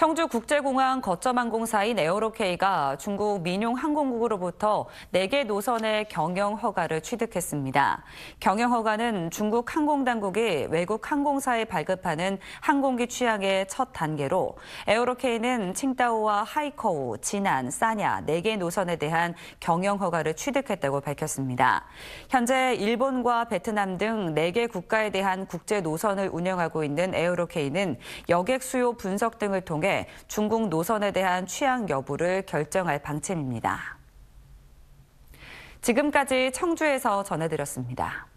청주국제공항 거점항공사인 에어로케이가 중국 민용항공국으로부터 4개 노선의 경영허가를 취득했습니다. 경영허가는 중국 항공당국이 외국 항공사에 발급하는 항공기 취향의 첫 단계로 에어로케이는 칭다오와 하이커우, 진안, 사냐 4개 노선에 대한 경영허가를 취득했다고 밝혔습니다. 현재 일본과 베트남 등 4개 국가에 대한 국제 노선을 운영하고 있는 에어로케이는 여객 수요 분석 등을 통해 통해 중국 노선에 대한 취향 여부를 결정할 방침입니다. 지금까지 청주에서 전해드렸습니다.